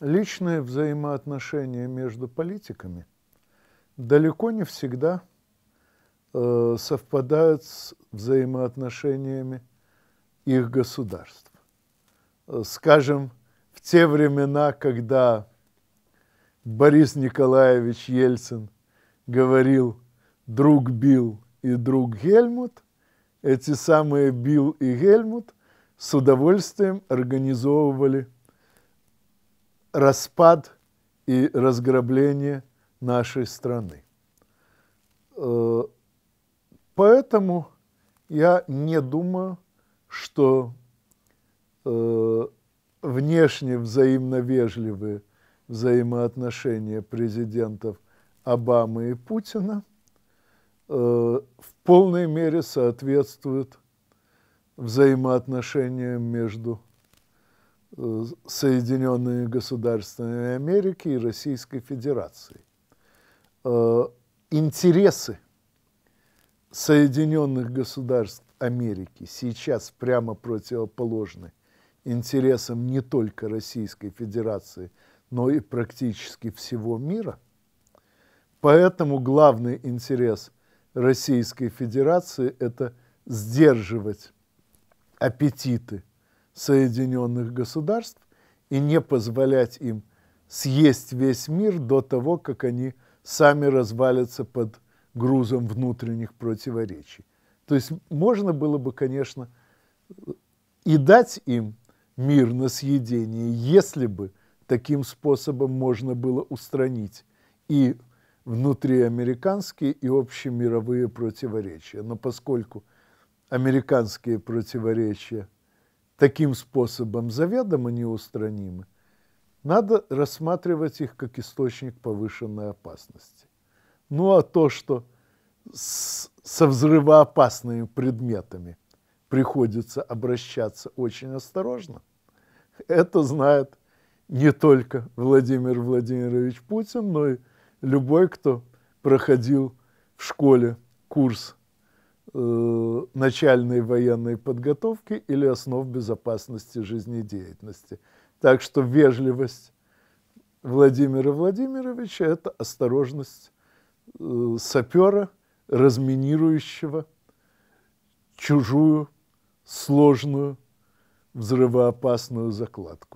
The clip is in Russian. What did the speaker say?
Личные взаимоотношения между политиками далеко не всегда э, совпадают с взаимоотношениями их государств. Э, скажем, в те времена, когда Борис Николаевич Ельцин говорил «друг Бил и друг Гельмут», эти самые Бил и Гельмут с удовольствием организовывали – распад и разграбление нашей страны. Э, поэтому я не думаю, что э, внешне взаимно вежливые взаимоотношения президентов Обамы и Путина э, в полной мере соответствуют взаимоотношениям между Э, Соединенные Государства Америки и Российской Федерации. Э, интересы Соединенных Государств Америки сейчас прямо противоположны интересам не только Российской Федерации, но и практически всего мира. Поэтому главный интерес Российской Федерации – это сдерживать аппетиты – Соединенных Государств и не позволять им съесть весь мир до того, как они сами развалятся под грузом внутренних противоречий. То есть можно было бы, конечно, и дать им мир на съедение, если бы таким способом можно было устранить и внутриамериканские, и общемировые противоречия. Но поскольку американские противоречия – таким способом заведомо неустранимы, надо рассматривать их как источник повышенной опасности. Ну а то, что с, со взрывоопасными предметами приходится обращаться очень осторожно, это знает не только Владимир Владимирович Путин, но и любой, кто проходил в школе курс э, начальной военной подготовки или основ безопасности жизнедеятельности. Так что вежливость Владимира Владимировича – это осторожность э, сапера, разминирующего чужую сложную взрывоопасную закладку.